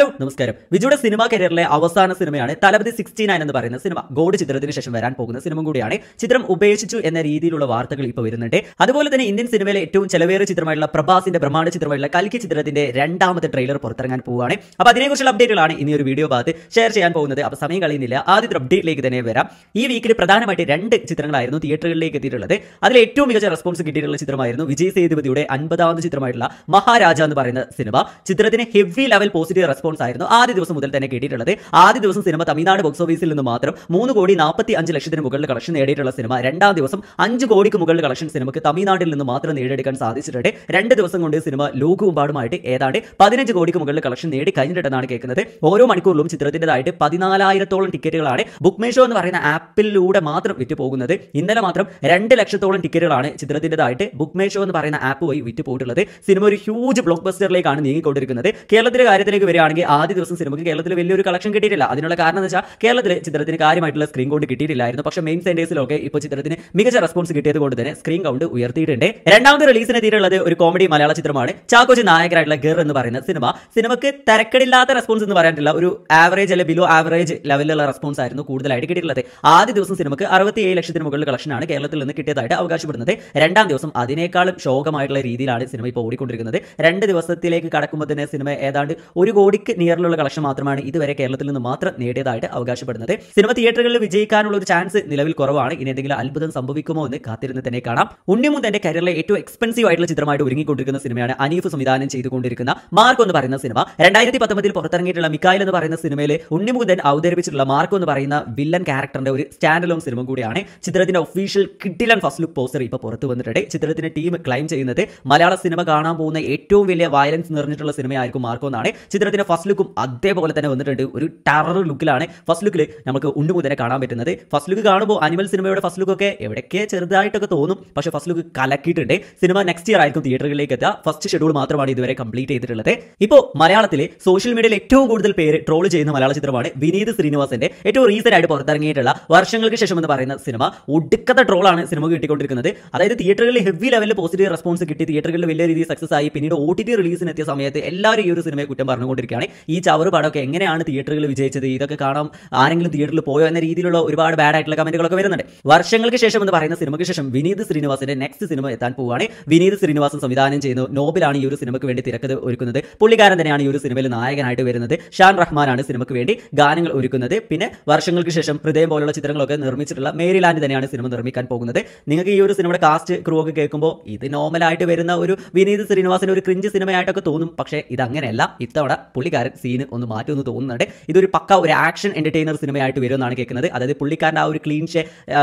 hello നമസ്കാരം വിജയുടെ cinema കരിയറിലെ അവസാന സിനിമയാണ് തലപതി സിക്സ്റ്റി നയൻ എന്ന് പറയുന്ന സിനിമ ഗോഡ് ചിത്രത്തിന് ശേഷം വരാൻ പോകുന്ന സിനിമ കൂടിയാണ് ചിത്രം ഉപേക്ഷിച്ചു എന്ന രീതിയിലുള്ള വാർത്തകൾ ഇപ്പോൾ വരുന്നുണ്ട് അതുപോലെ തന്നെ ഇന്ത്യൻ സിനിമയിലെ ഏറ്റവും ചെലവേറിയ ചിത്രമായിട്ടുള്ള പ്രഭാസിന്റെ ബ്രഹ്മാണ്ഡ ചിത്രമായിട്ടുള്ള കൽക്കി ചിത്രത്തിന്റെ രണ്ടാമത്തെ ട്രെയിലർ പുറത്തിറങ്ങാൻ പോവുകയാണ് അപ്പോൾ അതിനെക്കുറിച്ചുള്ള അപ്ഡേറ്റുകളാണ് ഇനി ഒരു വീഡിയോ ഭാഗത്ത് ഷെയർ ചെയ്യാൻ പോകുന്നത് അപ്പോൾ സമയം കളയുന്നില്ല ആദ്യത്തെ അപ്ഡേറ്റിലേക്ക് തന്നെ വരാം ഈ വീക്കിൽ പ്രധാനമായിട്ട് രണ്ട് ചിത്രങ്ങളായിരുന്നു തിയേറ്ററുകളിലേക്ക് എത്തിയിട്ടുള്ളത് അതിൽ ഏറ്റവും മികച്ച റെസ്പോൺസ് കിട്ടിയിട്ടുള്ള ചിത്രമായിരുന്നു വിജയ് സേതുപതിയുടെ അൻപതാമത് ചിത്രമായിട്ടുള്ള മഹാരാജ എന്ന് പറയുന്ന സിനിമ ചിത്രത്തിന് ഹെവി ലെവൽ പോസിറ്റീവ് റെസ്പോൺസ് ആയിരുന്നു ആദ്യ ദിവസം മുതൽ തന്നെ കിട്ടിയിട്ടുള്ളത് ആദ്യ ദിവസം സിനിമ തമിഴ്നാട് ബോക്സ് ഓഫീസിൽ നിന്ന് മാത്രം മൂന്ന് കോടി നാൽപ്പത്തി അഞ്ച് ലക്ഷത്തിന് മുകളിൽ കളക്ഷൻ നേടിയിട്ടുള്ള സിനിമ രണ്ടാം ദിവസം അഞ്ച് കോടിക്ക് മുകളിൽ കളക്ഷൻ സിനിമക്ക് തമിഴ്നാട്ടിൽ നിന്ന് മാത്രം നേടിയെടുക്കാൻ സാധിച്ചിട്ടുണ്ട് രണ്ട് ദിവസം കൊണ്ട് സിനിമ ലോകവുമ്പാടുമായിട്ട് ഏതാണ്ട് പതിനഞ്ച് കോടിക്ക് മുകളിൽ കളക്ഷൻ നേടി കഴിഞ്ഞിട്ടുണ്ടെന്നാണ് കേൾക്കുന്നത് ഓരോ മണിക്കൂറിലും ചിത്രത്തിൻ്റെതായിട്ട് പതിനാലായിരത്തോളം ടിക്കറ്റുകളാണ് ബുക്ക് മേഷോ എന്ന് പറയുന്ന ആപ്പിലൂടെ മാത്രം വിറ്റ് പോകുന്നത് ഇന്നലെ മാത്രം രണ്ട് ലക്ഷത്തോളം ടിക്കറ്റുകളാണ് ചിത്രത്തിൻ്റെതായിട്ട് ബുക്ക് മേഷോ എന്ന് പറയുന്ന ആപ്പ് വഴി വിറ്റ് പോയിട്ടുള്ളത് സിനിമ ഒരു ഹ്യൂജ് ബ്ലോക്ക് ബസ്റ്ററിലേക്കാണ് നീങ്ങിക്കൊണ്ടിരിക്കുന്നത് കേരളത്തിലെ കാര്യത്തിലേക്ക് വരികയാണെങ്കിൽ ആദ്യ ദിവസം സിനിമയ്ക്ക് കേരളത്തിൽ വലിയൊരു കളക്ഷൻ കിട്ടിയിട്ടില്ല അതിനുള്ള കാരണം എന്ന് വെച്ചാൽ കേരളത്തിലെ ചിത്രത്തിന് കാര്യമായിട്ടുള്ള സ്ക്രീൻ കൗണ്ട് കിട്ടിയിട്ടില്ലായിരുന്നു പക്ഷേ മെയിൻ സെൻറ്റേഴ്സിലൊക്കെ ഇപ്പോൾ ചിത്രത്തിന് മികച്ച റെസ്പോൺസ് കിട്ടിയത് കൊണ്ട് തന്നെ സ്ക്രീൻ കൗണ്ട് ഉയർത്തിയിട്ടുണ്ട് രണ്ടാമത് റിലീസിന് എത്തിയിട്ടുള്ളത് ഒരു കോമഡി മലയാള ചിത്രമാണ് ചാക്കോജി നായകരായിട്ടുള്ള ഗർ എന്ന് പറയുന്ന സിനിമ സിനിമയ്ക്ക് തിരക്കടില്ലാത്ത റെസ്പോൺസ് എന്ന് പറയാനുള്ള ഒരു ആവറേജ് അല്ലെങ്കിൽ ബിലോ ആവറേജ് ലെവലിലുള്ള റെസ്പോൺസ് ആയിരുന്നു കൂടുതലായിട്ട് കിട്ടിയിട്ടുള്ളത് ആദ്യ ദിവസം സിനിമയ്ക്ക് ഏഴ് ലക്ഷത്തിന് മുകളിൽ കളക്ഷനാണ് കേരളത്തിൽ നിന്ന് കിട്ടിയതായിട്ട് അവകാശപ്പെടുന്നത് രണ്ടാം ദിവസം അതിനേക്കാളും ശോകമായിട്ടുള്ള രീതിയിലാണ് സിനിമ ഇപ്പോൾ ഓടിക്കൊണ്ടിരിക്കുന്നത് രണ്ട് ദിവസത്തിലേക്ക് കടക്കുമ്പോൾ തന്നെ സിനിമ ഏതാണ്ട് ഒരു കോടിക്ക് ഇയറിലുള്ള കളക്ഷൻ മാത്രമാണ് ഇതുവരെ കേരളത്തിൽ നിന്ന് മാത്രം നേടിയതായിട്ട് അവകാശപ്പെടുന്നത് സിനിമ തിയേറ്ററുകളിൽ വിജയിക്കാനുള്ള ഒരു ചാൻസ് നിലവിൽ കുറവാണ് ഇനി എന്തെങ്കിലും അത്ഭുതം സംഭവിക്കുമോ എന്ന് കാത്തിരുന്ന് തന്നെ കാണാം ഉണ്ണിമുൻ തന്റെ കരിയറിലെ ഏറ്റവും എക്സ്പെൻസീവ് ആയിട്ടുള്ള ചിത്രമായിട്ട് ഒരുങ്ങിക്കൊണ്ടിരിക്കുന്ന സിനിമയാണ് അനീഫ് സംവിധാനം ചെയ്തുകൊണ്ടിരിക്കുന്ന മാർക്ക് എന്ന് പറയുന്ന സിനിമ രണ്ടായിരത്തി പത്തൊമ്പതിൽ പുറത്തിറങ്ങിയിട്ടുള്ള മിക്കായിൽ എന്ന് പറയുന്ന സിനിമയിൽ ഉണ്ണിമുകുന്ദൻ അവതരിപ്പിച്ചിട്ടുള്ള മാർക്ക് എന്ന് പറയുന്ന വില്ലൻ ക്യാരക്ടറിന്റെ ഒരു സ്റ്റാൻഡ് ലോൺ സിനിമ കൂടിയാണ് ചിത്രത്തിന്റെ ഒഫീഷ്യൽ കിട്ടിലൻ ഫസ്റ്റ് ലുക്ക് പോസ്റ്റർ ഇപ്പോൾ പുറത്തു വന്നിട്ടുണ്ട് ചിത്രത്തിന്റെ ടീം ക്ലൈം ചെയ്യുന്നത് മലയാള സിനിമ കാണാൻ പോകുന്ന ഏറ്റവും വലിയ വയലൻസ് നിറഞ്ഞിട്ടുള്ള സിനിമയായിരിക്കും മാർക്കോ എന്നാണ് ചിത്രത്തിന്റെ ഫസ്റ്റ് ലുക്ക് ലുക്കും അതേപോലെ തന്നെ വന്നിട്ടുണ്ട് ഒരു ടെറർ ലുക്കിലാണ് ഫസ്റ്റ് ലുക്കിൽ നമുക്ക് ഉണ്ണുമുതനെ കാണാൻ പറ്റുന്നത് ഫസ്റ്റ് ലുക്ക് കാണുമ്പോൾ അനിമൽ സിനിമയുടെ ഫസ്റ്റ് ലുക്കൊക്കെ എവിടെയൊക്കെ ചെറുതായിട്ടൊക്കെ തോന്നും പക്ഷേ ഫസ്റ്റ് ലുക്ക് കലക്കിയിട്ടുണ്ട് സിനിമ നെക്സ്റ്റ് ഇയർ ആയിരിക്കും തിയേറ്ററുകളിലേക്ക് എത്തുക ഫസ്റ്റ് ഷെഡ്യൂൾ മാത്രമാണ് ഇതുവരെ കംപ്ലീറ്റ് ചെയ്തിട്ടുള്ളത് ഇപ്പോൾ മലയാളത്തിലെ സോഷ്യൽ മീഡിയയിൽ ഏറ്റവും കൂടുതൽ പേര് ട്രോൾ ചെയ്യുന്ന മലയാള ചിത്രമാണ് വിനീത് ശ്രീനിവാസന്റെ ഏറ്റവും റീസെന്റ് ആയിട്ട് പുറത്തിറങ്ങിയിട്ടുള്ള വർഷങ്ങൾക്ക് ശേഷം എന്ന് പറയുന്ന സിനിമ ഒടുക്കത്ത ട്രോളാണ് സിനിമ കിട്ടിക്കൊണ്ടിരിക്കുന്നത് അതായത് തിയേറ്ററുകളിൽ ഹെവി ലെവലിൽ പോസിറ്റീവ് റെസ്പോൺസ് കിട്ടി തിയേറ്ററുകളിൽ വലിയ രീതിയിൽ സക്സസ് ആയി പിന്നീട് ഒ ടി ടി റിലീസിനെത്തിയ സമയത്ത് എല്ലാവരും ഈ ഒരു സിനിമയെ കുറ്റം പറഞ്ഞുകൊണ്ടിരിക്കുകയാണ് ഈ ചവറ് പടമൊക്കെ എങ്ങനെയാണ് തിയേറ്ററുകൾ വിജയിച്ചത് ഇതൊക്കെ കാണാം ആരെങ്കിലും തിയേറ്ററിൽ പോയോ എന്ന രീതിയിലുള്ള ഒരുപാട് ബാഡ് ആയിട്ടുള്ള കമന്റുകളൊക്കെ വരുന്നുണ്ട് വർഷങ്ങൾക്ക് ശേഷം എന്ന് പറയുന്ന സിനിമയ്ക്ക് ശേഷം വിനീത് ശ്രീനിവാസിന്റെ നെക്സ്റ്റ് സിനിമ എത്താൻ പോവുകയാണ് വിനീത് ശ്രീനിവാസൻ സംവിധാനം ചെയ്യുന്നു നോബിലാണ് ഈ ഒരു സിനിമയ്ക്ക് വേണ്ടി തിരക്കഥ ഒരുക്കുന്നത് പുള്ളിക്കാരൻ തന്നെയാണ് ഈ ഒരു സിനിമയിൽ നായകനായിട്ട് വരുന്നത് ഷാൻ റഹ്മാനാണ് സിനിമയ്ക്ക് വേണ്ടി ഗാനങ്ങൾ ഒരുക്കുന്നത് പിന്നെ വർഷങ്ങൾക്ക് ശേഷം ഹൃദയം പോലുള്ള ചിത്രങ്ങളൊക്കെ നിർമ്മിച്ചിട്ടുള്ള മേരിലാൻഡ് തന്നെയാണ് സിനിമ നിർമ്മിക്കാൻ പോകുന്നത് നിങ്ങൾക്ക് ഈ ഒരു സിനിമയുടെ കാസ്റ്റ് ക്രൂ ഒക്കെ കേൾക്കുമ്പോൾ ഇത് നോർമലായിട്ട് വരുന്ന ഒരു വിനീത് ശ്രീനിവാസിന്റെ ഒരു ക്രിഞ്ച് സിനിമയായിട്ടൊക്കെ തോന്നും പക്ഷേ ഇത് അങ്ങനെയല്ല ഇത്തവണ പുള്ളിക്കാരൻ സീന് ഒന്ന് മാറ്റുമെന്ന് തോന്നുന്നുണ്ട് ഇതൊരു പക്ക ഒരു ആക്ഷൻ എൻ്റർടൈനർ സിനിമയായിട്ട് വരുമെന്നാണ് കേൾക്കുന്നത് അതായത് പുള്ളിക്കാരൻ്റെ ആ ഒരു ക്ലീൻ ഷേ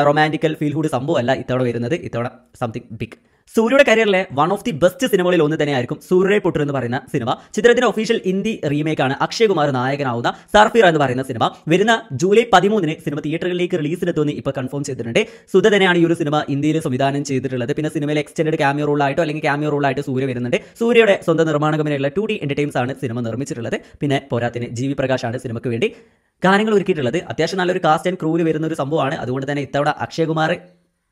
റൊമാൻറ്റിക്കൽ ഫീൽഹുഡ് സംഭവമല്ല ഇത്തവണ വരുന്നത് ഇത്തവണ സംതിങ് ബിഗ് സൂര്യയുടെ കരിയറിലെ വൺ ഓഫ് ദി ബെസ്റ്റ് സിനിമകളിൽ ഒന്ന് തന്നെയായിരിക്കും സൂര്യ പൊട്ടർ എന്ന് പറയുന്ന സിനിമ ചിത്രത്തിന്റെ ഒഫീഷ്യൽ ഹിന്ദി റീമേക്ക് ആണ് അക്ഷയ് നായകനാവുന്ന സർഫീർ എന്ന് പറയുന്ന സിനിമ വരുന്ന ജൂലൈ പതിമൂന്നിന് സിനിമ തിയേറ്ററുകളിലേക്ക് റിലീസിലെത്തുമെന്ന് ഇപ്പോൾ കൺഫേം ചെയ്തിട്ടുണ്ട് സുധ തന്നെയാണ് ഈ ഒരു സിനിമ ഇന്ത്യയിൽ സംവിധാനം ചെയ്തിട്ടുള്ളത് പിന്നെ സിനിമയിൽ എക്സ്റ്റൻഡ് ക്യാമിയോ റോളായിട്ടോ അല്ലെങ്കിൽ ക്യാമിയോ റോളായിട്ടോ സൂര്യ വരുന്നുണ്ട് സൂര്യയുടെ സ്വന്തം നിർമ്മാണ കമ്പനിയുള്ള ടു ഡി എന്റർടൈൻസ് ആണ് സിനിമ നിർമ്മിച്ചിട്ടുള്ളത് പിന്നെ പോരാത്തിന് ജി പ്രകാശാണ് സിനിമയ്ക്ക് വേണ്ടി ഗാനങ്ങൾ ഒരുക്കിയിട്ടുള്ളത് അത്യാവശ്യം നല്ലൊരു കാസ്റ്റ് ആൻഡ് ക്രൂവിൽ വരുന്ന ഒരു സംഭവമാണ് അതുകൊണ്ട് തന്നെ ഇത്തവണ അക്ഷയകുമാർ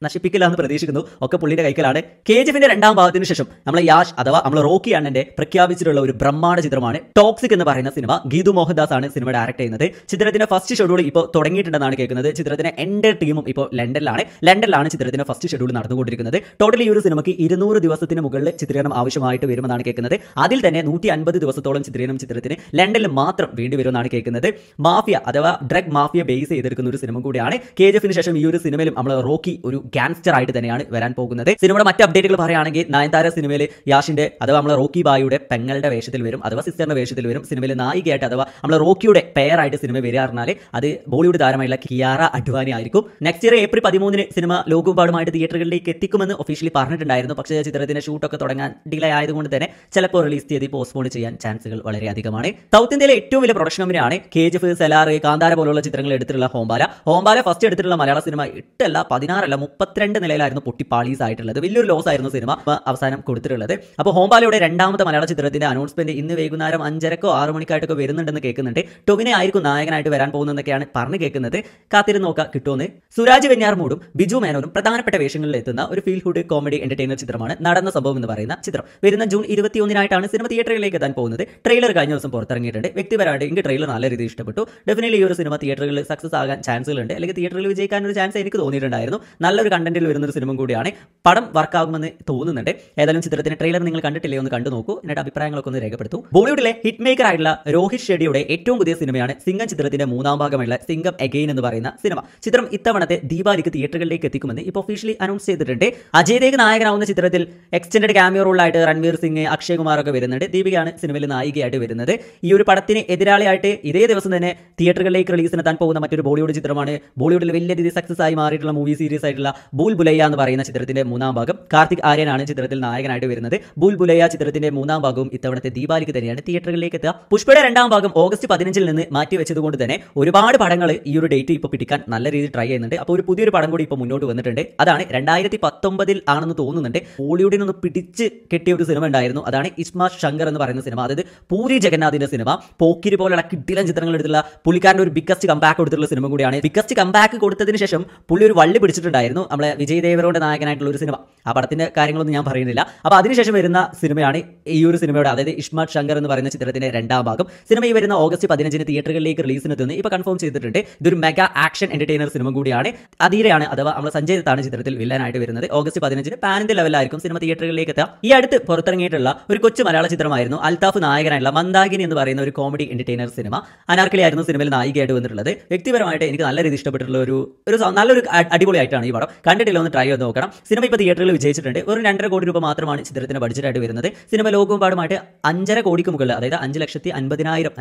നശിപ്പിക്കില്ലാന്ന് പ്രതീക്ഷിക്കുന്നു ഒക്കെ പുള്ളിന്റെ കൈക്കലാണ് കെ ജി എഫിന്റെ രണ്ടാം ഭാഗത്തിന് ശേഷം നമ്മൾ യാഷ് അഥവാ നമ്മൾ റോക്കി അണ്ണന്റെ പ്രഖ്യാപിച്ചിട്ടുള്ള ഒരു ബ്രഹ്മാണ്ഡ ചിത്രമാണ് ടോക്സിക് എന്ന് പറയുന്ന സിനിമ ഗീതു മോഹൻദാസ് ആണ് സിനിമ ഡയറക്ട് ചെയ്യുന്നത് ചിത്രത്തിന്റെ ഫസ്റ്റ് ഷെഡ്യൂൾ ഇപ്പോൾ തുടങ്ങിയിട്ടുണ്ടെന്നാണ് കേൾക്കുന്നത് ചിത്രത്തിന്റെ എൻ്റെ ടീമും ഇപ്പോൾ ലണ്ടനിലാണ് ലണ്ടനിലാണ് ചിത്രത്തിന്റെ ഫസ്റ്റ് ഷെഡ്യൂൾ നടന്നുകൊണ്ടിരിക്കുന്നത് ടോട്ടലി ഈ ഒരു സിനിമയ്ക്ക് ഇരുന്നൂറ് ദിവസത്തിന് മുകളിൽ ചിത്രീകരണം ആവശ്യമായിട്ട് വരുമെന്നാണ് കേൾക്കുന്നത് അതിൽ തന്നെ നൂറ്റി അൻപത് ദിവസത്തോളം ചിത്രീകരണം ചിത്രത്തിന് ലണ്ടനിൽ മാത്രം വേണ്ടി വരുമെന്നാണ് കേൾക്കുന്നത് മാഫിയ അഥവാ ഡ്രഗ് മാഫിയ ബേസ് ചെയ്തെടുക്കുന്ന ഒരു സിനിമ കൂടിയാണ് കെ ജി എഫിന് ശേഷം ഈ ഒരു സിനിമയിലും നമ്മൾ റോക്കി ഒരു ഗാങ്സ്റ്റർ ആയിട്ട് തന്നെയാണ് വരാൻ പോകുന്നത് സിനിമയുടെ മറ്റ് അപ്ഡേറ്റുകൾ പറയുകയാണെങ്കിൽ നയൻതാര സിനിമയിൽ യാഷിന്റെ അഥവാ നമ്മളെ റോക്കി ബായുടെ പെങ്ങളുടെ വേഷത്തിൽ വരും അഥവാ സിസ്റ്ററിന്റെ വേഷത്തിൽ വരും സിനിമയിൽ നായികയായിട്ട് അഥവാ നമ്മളെ റോക്കിയുടെ പേരായിട്ട് സിനിമ വരിക പറഞ്ഞാൽ അത് ബോളിവുഡ് താരമായിട്ടുള്ള കിയാറ അഡ്വാനി ആയിരിക്കും നെക്സ്റ്റ് ഇയർ ഏപ്രിൽ പതിമൂന്നിന് സിനിമ ലോകപാടുമായിട്ട് തിയേറ്ററുകളിലേക്ക് എത്തിക്കുമെന്ന് ഒഫീഷ്യലി പറഞ്ഞിട്ടുണ്ടായിരുന്നു പക്ഷേ ചിത്രത്തിന്റെ ഷൂട്ടൊക്കെ തുടങ്ങാൻ ഡിലേ ആയതുകൊണ്ട് തന്നെ ചിലപ്പോൾ റിലീസ് തീയതി പോസ്റ്റ്പോൺ ചെയ്യാൻ ചാൻസുകൾ അധികമാണ് സൗത്ത് ഇന്ത്യയിലെ ഏറ്റവും വലിയ പ്രൊഡക്ഷൻ കമ്പനിയാണ് K G F Salaar Kantara പോലുള്ള ചിത്രങ്ങൾ എടുത്തിട്ടുള്ള ഹോംബാല ഹോംബാല ഫസ്റ്റ് എടുത്തിട്ടുള്ള മലയാള സിനിമ എട്ടല്ല പതിനാറല്ല മുപ്പത്തിരണ്ട് നിലയിലായിരുന്നു പൊട്ടിപ്പാളീസ് ആയിട്ടുള്ളത് വലിയൊരു ലോസ് ആയിരുന്നു സിനിമ അവസാനം കൊടുത്തിട്ടുള്ളത് അപ്പോൾ ഹോംബാലയുടെ രണ്ടാമത്തെ മലയാള ചിത്രത്തിന്റെ അനൗൺസ്മെന്റ് ഇന്ന് വൈകുന്നേരം അഞ്ചരക്കോ ആറു മണിക്കായിട്ടൊക്കെ വരുന്നുണ്ടെന്ന് കേൾക്കുന്നുണ്ട് ടൊവിനെ ആയിരിക്കും നായകനായിട്ട് വരാൻ പോകുന്നതെന്നൊക്കെയാണ് പറഞ്ഞു കേൾക്കുന്നത് കാത്തിരുന്ന് നോക്കാം കിട്ടുമെന്ന് സുരാജ് വെഞ്ഞാർമൂടും ബിജു മേനോനും പ്രധാനപ്പെട്ട വേഷങ്ങളിൽ എത്തുന്ന ഒരു ഫീൽ ഹുഡ് കോമഡി എന്റർടൈനർ ചിത്രമാണ് നടന്ന സംഭവം എന്ന് പറയുന്ന ചിത്രം വരുന്ന ജൂൺ ഇരുപത്തിയൊന്നിനായിട്ടാണ് സിനിമ തിയേറ്ററിലേക്ക് എത്താൻ പോകുന്നത് ട്രെയിലർ കഴിഞ്ഞ ദിവസം പുറത്തിറങ്ങിയിട്ടുണ്ട് വ്യക്തിപരമായിട്ട് എനിക്ക് ട്രെയിലർ നല്ല രീതിയിൽ ഇഷ്ടപ്പെട്ടു ഡെഫിനറ്റ്ലി ഈ ഒരു സിനിമ തിയേറ്ററുകളിൽ സക്സസ് ആകാൻ ചാൻസുകളുണ്ട് അല്ലെങ്കിൽ തിയേറ്ററിൽ വിജയിക്കാൻ ഒരു ചാൻസ് എനിക്ക് തോന്നിയിട്ടുണ്ടായിരുന്നു നല്ല ഒരു കണ്ടന്റിൽ വരുന്ന ഒരു സിനിമ കൂടിയാണ് പടം വർക്കാകുമെന്ന് തോന്നുന്നുണ്ട് ഏതായാലും ചിത്രത്തിന് ട്രെയിലർ നിങ്ങൾ കണ്ടിട്ടില്ലേ ഒന്ന് കണ്ടു നോക്കൂ എന്നിട്ട് അഭിപ്രായങ്ങളൊക്കെ ഒന്ന് രേഖപ്പെടുത്തു ബോളിവുഡിലെ ഹിറ്റ് മേക്കർ ആയിട്ടുള്ള രോഹിത് ഷെഡിയുടെ ഏറ്റവും പുതിയ സിനിമയാണ് സിംഗം ചിത്രത്തിന്റെ മൂന്നാം ഭാഗമായുള്ള സിംഗം അഗെയിൻ എന്ന് പറയുന്ന സിനിമ ചിത്രം ഇത്തവണത്തെ ദീപാവലിക്ക് തിയേറ്ററുകളിലേക്ക് എത്തിക്കുമെന്ന് ഇപ്പോൾ ഒഫീഷ്യലി അനൗൺസ് ചെയ്തിട്ടുണ്ട് അജയ് നായകനാവുന്ന ചിത്രത്തിൽ എക്സ്റ്റൻഡ് ക്യാമിയോ റോളായിട്ട് രൺവീർ സിംഗ് അക്ഷയ് കുമാർ ഒക്കെ വരുന്നുണ്ട് ദീപികയാണ് സിനിമയിൽ നായികയായിട്ട് വരുന്നത് ഈ ഒരു പടത്തിന് എതിരാളിയായിട്ട് ഇതേ ദിവസം തന്നെ തിയേറ്ററുകളിലേക്ക് റിലീസിനെത്താൻ പോകുന്ന മറ്റൊരു ബോളിവുഡ് ചിത്രമാണ് ബോളിവുഡിൽ വലിയ രീതിയിൽ സക്സസ് ആയി മാറിയിട്ടുള്ള മൂവി സീരീസ് ആയിട്ടുള്ള ബൂൽ ബുലയ്യ എന്ന് പറയുന്ന ചിത്രത്തിന്റെ മൂന്നാം ഭാഗം കാർത്തിക് ആര്യനാണ് ചിത്രത്തിൽ നായകനായിട്ട് വരുന്നത് ബൂൽ ബുലയ്യ ചിത്രത്തിന്റെ മൂന്നാം ഭാഗവും ഇത്തവണത്തെ ദീപാവലിക്ക് തന്നെയാണ് തിയേറ്ററുകളിലേക്ക് എത്തുക പുഷ്പയുടെ രണ്ടാം ഭാഗം ഓഗസ്റ്റ് പതിനഞ്ചിൽ നിന്ന് മാറ്റി വെച്ചതുകൊണ്ട് തന്നെ ഒരുപാട് പടങ്ങൾ ഈ ഒരു ഡേറ്റ് ഇപ്പോൾ പിടിക്കാൻ നല്ല രീതിയിൽ ട്രൈ ചെയ്യുന്നുണ്ട് അപ്പോൾ ഒരു പുതിയൊരു പടം കൂടി ഇപ്പോൾ മുന്നോട്ട് വന്നിട്ടുണ്ട് അതാണ് രണ്ടായിരത്തി പത്തൊമ്പതിൽ ആണെന്ന് തോന്നുന്നുണ്ട് ബോളിവുഡിൽ നിന്ന് പിടിച്ച് കെട്ടിയ ഒരു സിനിമ ഉണ്ടായിരുന്നു അതാണ് ഇസ്മാ ശങ്കർ എന്ന് പറയുന്ന സിനിമ അതായത് പൂരി ജഗന്നാഥിന്റെ സിനിമ പോക്കിരി പോലുള്ള കിട്ടിലൻ ചിത്രങ്ങൾ എടുത്തുള്ള പുള്ളിക്കാരൻ്റെ ഒരു ബിഗ്ഗസ്റ്റ് കമ്പാക്ക് കൊടുത്തിട്ടുള്ള സിനിമ കൂടിയാണ് ബിഗ്ഗസ്റ്റ് കമ്പാക്ക് കൊടുത്തതിന് ശേഷം പുള്ളി ഒരു വള്ളി പിടിച്ചിട്ടുണ്ടായിരുന്നു നമ്മളെ വിജയ് ദേവരോടെ നായകനായിട്ടുള്ള ഒരു സിനിമ ആ പടത്തിൻ്റെ കാര്യങ്ങളൊന്നും ഞാൻ പറയുന്നില്ല അപ്പോൾ അതിനുശേഷം വരുന്ന സിനിമയാണ് ഈ ഒരു സിനിമയുടെ അതായത് ഇഷ്മാട്ട് ശങ്കർ എന്ന് പറയുന്ന ചിത്രത്തിൻ്റെ രണ്ടാം ഭാഗം സിനിമ ഈ വരുന്ന ഓഗസ്റ്റ് പതിനഞ്ചിന് തിയേറ്ററുകളിലേക്ക് റിലീസിന് തന്നെ ഇപ്പോൾ കൺഫേം ചെയ്തിട്ടുണ്ട് ഇതൊരു മെഗാ ആക്ഷൻ എൻ്റർടൈനർ സിനിമ കൂടിയാണ് അതീരയാണ് അഥവാ നമ്മൾ സഞ്ജയ് ദത്താണ് ചിത്രത്തിൽ വില്ലനായിട്ട് വരുന്നത് ഓഗസ്റ്റ് പതിനഞ്ചിന് പാനിൻ്റെ ലെവലായിരിക്കും സിനിമ തിയേറ്ററുകളിലേക്ക് എത്തുക ഈ അടുത്ത് പുറത്തിറങ്ങിയിട്ടുള്ള ഒരു കൊച്ചു മലയാള ചിത്രമായിരുന്നു അൽതാഫ് നായകനായിട്ടുള്ള മന്ദാഗിനി എന്ന് പറയുന്ന ഒരു കോമഡി എൻ്റർടൈനർ സിനിമ അനാർക്കലി ആയിരുന്നു സിനിമയിൽ നായികയായിട്ട് വന്നിട്ടുള്ളത് വ്യക്തിപരമായിട്ട് എനിക്ക് നല്ല രീതി ഇഷ്ടപ്പെട്ടിട്ടുള്ള ഒരു ഒരു നല്ലൊരു അടിപൊളിയായിട്ടാണ് ഈ പടം കണ്ടിട്ടില്ല ഒന്ന് ട്രൈ ചെയ്ത് നോക്കണം സിനിമ ഇപ്പോൾ തിയേറ്ററിൽ വിജയിച്ചിട്ടുണ്ട് ഒരു രണ്ടര കോടി രൂപ മാത്രമാണ് ചിത്രത്തിന് ബഡ്ജറ്റായിട്ട് വരുന്നത് സിനിമ ലോകവും പാടുമായിട്ട് അഞ്ചര കോടിക്ക് മുകളിൽ അതായത് അഞ്ച് ലക്ഷത്തി അൻപതിനായിരം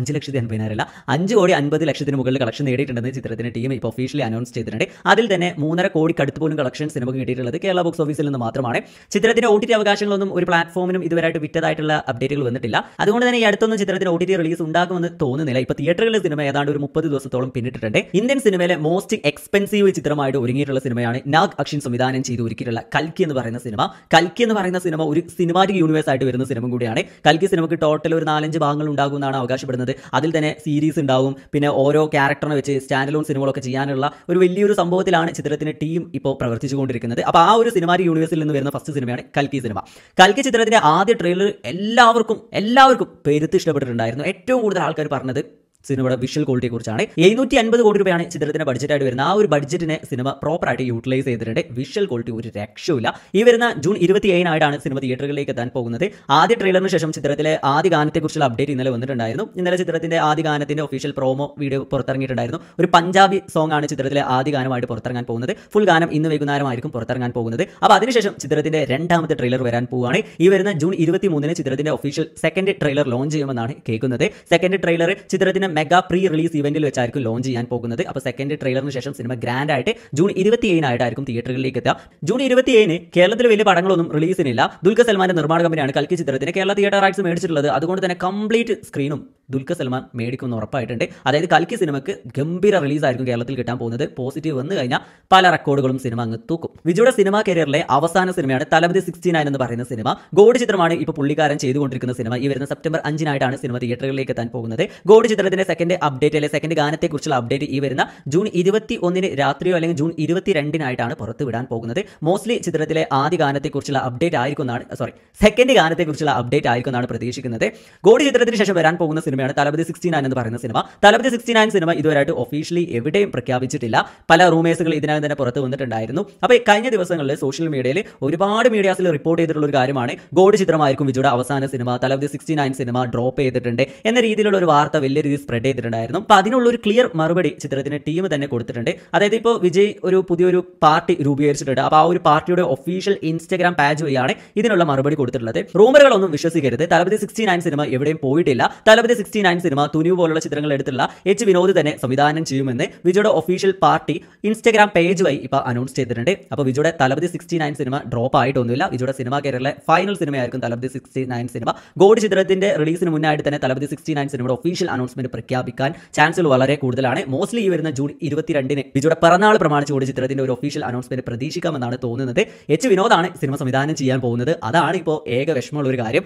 അഞ്ച് ലക്ഷത്തി അൻപതിനായിരം അല്ല അഞ്ച് കോടി അൻപത് ലക്ഷത്തിന് മുകളിൽ കളക്ഷൻ നേടിയിട്ടുണ്ടെന്ന് ചിത്രത്തിന് ടീം ഇപ്പോൾ ഒഫീഷ്യലി അനൗൺസ് ചെയ്തിട്ടുണ്ട് അതിൽ തന്നെ മൂന്നര കോടി അടുത്ത് പോലും കളക്ഷൻ സിനിമ കിട്ടിയിട്ടുള്ളത് കേരള ബോക്സ് ഓഫീസിൽ നിന്ന് മാത്രമാണ് ചിത്രത്തിന്റെ ഒ ടി ടി അവകാശങ്ങളൊന്നും ഒരു പ്ലാറ്റ്ഫോമിനും ഇതുവരായിട്ട് വിറ്റതായിട്ടുള്ള അപ്ഡേറ്റുകൾ വന്നിട്ടില്ല അതുകൊണ്ട് തന്നെ ഈ അടുത്തൊന്നും ചിത്രത്തിന് ഒ ടി ടി റിലീസ് ഉണ്ടാകുമെന്ന് തോന്നുന്നില്ല ഇപ്പോൾ തിയേറ്ററുകളിൽ സിനിമ ഏതാണ്ട് ഒരു മുപ്പത് ദിവസത്തോളം പിന്നിട്ടിട്ടുണ്ട് ഇന്ത്യൻ സിനിമയിലെ മോസ്റ്റ് എക്സ്പെൻസീവ് ചിത്രമായിട്ട് ഒരുങ്ങിയിട്ടുള്ള സിനിമ സിനിമയാണ് നാഗ് അക്ഷിൻ സംവിധാനം ചെയ്ത് ഒരുക്കിയിട്ടുള്ള കൽക്കി എന്ന് പറയുന്ന സിനിമ കൽക്കി എന്ന് പറയുന്ന സിനിമ ഒരു സിനിമാറ്റിക് യൂണിവേഴ്സ് ആയിട്ട് വരുന്ന സിനിമ കൂടിയാണ് കൽക്കി സിനിമയ്ക്ക് ടോട്ടൽ ഒരു നാലഞ്ച് ഭാഗങ്ങൾ ഉണ്ടാകും എന്നാണ് അവകാശപ്പെടുന്നത് അതിൽ തന്നെ സീരീസ് ഉണ്ടാവും പിന്നെ ഓരോ ക്യാരക്ടറിനെ വെച്ച് സ്റ്റാൻഡലോൺ സിനിമകളൊക്കെ ചെയ്യാനുള്ള ഒരു വലിയൊരു സംഭവത്തിലാണ് ചിത്രത്തിന്റെ ടീം ഇപ്പോൾ പ്രവർത്തിച്ചുകൊണ്ടിരിക്കുന്നത് അപ്പോൾ ആ ഒരു സിനിമാറ്റിക് യൂണിവേഴ്സിൽ നിന്ന് വരുന്ന ഫസ്റ്റ് സിനിമയാണ് കൽക്കി സിനിമ കൽക്കി ചിത്രത്തിന്റെ ആദ്യ ട്രെയിലർ എല്ലാവർക്കും എല്ലാവർക്കും പെരുത്ത് ഇഷ്ടപ്പെട്ടിട്ടുണ്ടായിരുന്നു ഏറ്റവും കൂടുതൽ ആൾക്കാർ പറഞ്ഞത് സിനിമയുടെ വിഷ്വൽ ക്വാളിറ്റിയെ കുറിച്ചാണ് എഴുന്നൂറ്റി അൻപത് കോടി രൂപയാണ് ചിത്രത്തിന്റെ ബഡ്ജറ്റായിട്ട് വരുന്നത് ആ ഒരു ബഡ്ജറ്റിനെ സിനിമ പ്രോപ്പറായിട്ട് യൂട്ടിലൈസ് ചെയ്തിട്ടുണ്ട് വിഷ്വൽ ക്വാളിറ്റി ഒരു രക്ഷയില്ല ഈ വരുന്ന ജൂൺ ഇരുപത്തി ഏഴിനായിട്ടാണ് സിനിമ തിയേറ്ററുകളിലേക്ക് എത്താൻ പോകുന്നത് ആദ്യ ട്രെയിലറിന് ശേഷം ചിത്രത്തിലെ ആദ്യ ഗാനത്തെക്കുറിച്ചുള്ള അപ്ഡേറ്റ് ഇന്നലെ വന്നിട്ടുണ്ടായിരുന്നു ഇന്നലെ ചിത്രത്തിന്റെ ആദ്യ ഗാനത്തിന്റെ ഒഫീഷ്യൽ പ്രോമോ വീഡിയോ പുറത്തിറങ്ങിയിട്ടുണ്ടായിരുന്നു ഒരു പഞ്ചാബി സോങ് ആണ് ചിത്രത്തിലെ ആദ്യ ഗാനമായിട്ട് പുറത്തിറങ്ങാൻ പോകുന്നത് ഫുൾ ഗാനം ഇന്ന് വൈകുന്നേരമായിരിക്കും പുറത്തിറങ്ങാൻ പോകുന്നത് അപ്പോൾ അതിനുശേഷം ചിത്രത്തിന്റെ രണ്ടാമത്തെ ട്രെയിലർ വരാൻ പോവുകയാണ് ഈ വരുന്ന ജൂൺ ഇരുപത്തി മൂന്നിന് ചിത്രത്തിന്റെ ഒഫീഷ്യൽ സെക്കൻഡ് ട്രെയിലർ ലോഞ്ച് ചെയ്യുമെന്നാണ് കേൾക്കുന്നത് സെക്കൻഡ് ട്രെയിലർ ചിത്രത്തിന് മെഗാ പ്രീ റിലീസ് ഇവന്റിൽ വെച്ചായിരിക്കും ലോഞ്ച് ചെയ്യാൻ പോകുന്നത് അപ്പോൾ സെക്കൻഡ് ട്രെയിലറിന് ശേഷം സിനിമ ഗ്രാൻഡ് ആയിട്ട് ജൂൺ ഇരുപത്തി ഏഴിനായിട്ടായിരിക്കും തിയേറ്ററുകളിലേക്ക് എത്തുക ജൂൺ ഇരുപത്തി ഏഴിന് കേരളത്തിൽ വലിയ പടങ്ങളൊന്നും റിലീസിനില്ല ദുൽഖർ സൽമാന്റെ നിർമ്മാണ കമ്പനിയാണ് കൽക്കി ചിത്രത്തിന് കേരള തിയേറ്റർ റൈറ്റ്സ് മേടിച്ചിട്ടുള്ളത് അതുകൊണ്ട് തന്നെ കംപ്ലീറ്റ് സ്ക്രീനും ദുൽഖർ സൽമാൻ മേടിക്കുമെന്ന് ഉറപ്പായിട്ടുണ്ട് അതായത് കൽക്കി സിനിമയ്ക്ക് ഗംഭീര റിലീസായിരിക്കും കേരളത്തിൽ കിട്ടാൻ പോകുന്നത് പോസിറ്റീവ് വന്നു കഴിഞ്ഞാൽ പല റെക്കോർഡുകളും സിനിമ അങ്ങ് തൂക്കും വിജയുടെ സിനിമാ കരിയറിലെ അവസാന സിനിമയാണ് തലപതി സിക്സ്റ്റി നയൻ എന്ന് പറയുന്ന സിനിമ ഗോഡ് ചിത്രമാണ് ഇപ്പോൾ പുള്ളിക്കാരൻ ചെയ്തുകൊണ്ടിരിക്കുന്ന സിനിമ ഈ വരുന്ന സെപ്റ്റംബർ അഞ്ചിനായിട്ടാണ് സിനിമ തിയേറ്ററുകളിലേക്ക് എത്താൻ പോകുന്നത് ഗോഡ് ചിത്രത്തിന്റെ സെക്കൻഡ് അപ്ഡേറ്റ് അല്ലെങ്കിൽ സെക്കൻഡ് ഗാനത്തെക്കുറിച്ചുള്ള അപ്ഡേറ്റ് ഈ വരുന്ന ജൂൺ ഇരുപത്തി ഒന്നിന് രാത്രിയോ അല്ലെങ്കിൽ ജൂൺ ഇരുപത്തിരണ്ടിനായിട്ടാണ് പുറത്ത് വിടാൻ പോകുന്നത് മോസ്റ്റ്ലി ചിത്രത്തിലെ ആദ്യ ഗാനത്തെക്കുറിച്ചുള്ള അപ്ഡേറ്റ് ആയിരിക്കുന്നതാണ് സോറി സെക്കൻഡ് ഗാനത്തെക്കുറിച്ചുള്ള അപ്ഡേറ്റ് ആയിരിക്കുന്നതാണ് പ്രതീക്ഷിക്കുന്നത് ഗോഡ് ചിത്രത്തിന് ശേഷം വരാൻ പോകുന്ന സിനിമ സിനിമയാണ് തലപതി സിക്സ്റ്റി നയൻ എന്ന് പറയുന്ന സിനിമ തലപതി സിക്സ്റ്റി നയൻ സിനിമ ഇതുവരെയായിട്ട് ഒഫീഷ്യലി എവിടെയും പ്രഖ്യാപിച്ചിട്ടില്ല പല റൂമേഴ്സുകൾ ഇതിനകം തന്നെ പുറത്ത് വന്നിട്ടുണ്ടായിരുന്നു അപ്പോൾ കഴിഞ്ഞ ദിവസങ്ങളിൽ സോഷ്യൽ മീഡിയയിൽ ഒരുപാട് മീഡിയാസിൽ റിപ്പോർട്ട് ചെയ്തിട്ടുള്ള ഒരു കാര്യമാണ് ഗോഡ് ചിത്രമായിരിക്കും വിജയുടെ അവസാന സിനിമ തലപതി സിക്സ്റ്റി നയൻ സിനിമ ഡ്രോപ്പ് ചെയ്തിട്ടുണ്ട് എന്ന രീതിയിലുള്ള ഒരു വാർത്ത വലിയ രീതിയിൽ സ്പ്രെഡ് ചെയ്തിട്ടുണ്ടായിരുന്നു അപ്പോൾ അതിനുള്ള ഒരു ക്ലിയർ മറുപടി ചിത്രത്തിന് ടീം തന്നെ കൊടുത്തിട്ടുണ്ട് അതായത് ഇപ്പോൾ വിജയ് ഒരു പുതിയൊരു പാർട്ടി രൂപീകരിച്ചിട്ടുണ്ട് അപ്പോൾ ആ ഒരു പാർട്ടിയുടെ ഒഫീഷ്യൽ ഇൻസ്റ്റാഗ്രാം പേജ് വഴിയാണ് ഇതിനുള്ള മറുപടി കൊടുത്തിട്ടുള്ളത് റൂമറുകളൊന്നും വിശ്വസിക്കരുത് തലപതി സിക്സ്റ്റി നയൻ സിനിമ എവിടെയും പോയിട്ടില്ല തലപതി സിക്സ്റ്റി നയൻ സിനിമ തുനിവ് പോലുള്ള ചിത്രങ്ങൾ എടുത്തുള്ള എച്ച് വിനോദ് തന്നെ സംവിധാനം ചെയ്യുമെന്ന് വിജയുടെ ഒഫീഷ്യൽ പാർട്ടി ഇൻസ്റ്റഗ്രാം പേജ് വഴി ഇപ്പോൾ അനൗൺസ് ചെയ്തിട്ടുണ്ട് അപ്പോൾ വിജയുടെ തലപതി സിക്സ്റ്റി നയൻ സിനിമ ഡ്രോപ്പ് ആയിട്ടൊന്നുമില്ല വിജയുടെ സിനിമ കേരളത്തിലെ ഫൈനൽ സിനിമയായിരിക്കും തലപതി സിക്സ്റ്റി നയൻ സിനിമ ഗോഡ് ചിത്രത്തിന്റെ റിലീസിന് മുന്നായിട്ട് തന്നെ തലപതി സിക്സ്റ്റി നയൻ സിനിമയുടെ ഒഫീഷ്യൽ അനൗൺസ്മെന്റ് പ്രഖ്യാപിക്കാൻ ചാൻസുകൾ വളരെ കൂടുതലാണ് മോസ്റ്റ്ലി ഈ വരുന്ന ജൂൺ ഇരുപത്തിരണ്ടിന് വിജയുടെ പിറന്നാൾ പ്രമാണിച്ച് ഗോഡ് ചിത്രത്തിന്റെ ഒരു ഒഫീഷ്യൽ അനൗൺസ്മെന്റ് പ്രതീക്ഷിക്കാമെന്നാണ് തോന്നുന്നത് എച്ച് വിനോദാണ് സിനിമ സംവിധാനം ചെയ്യാൻ പോകുന്നത് അതാണ് ഇപ്പോൾ ഏക വിഷമമുള്ള ഒരു കാര്യം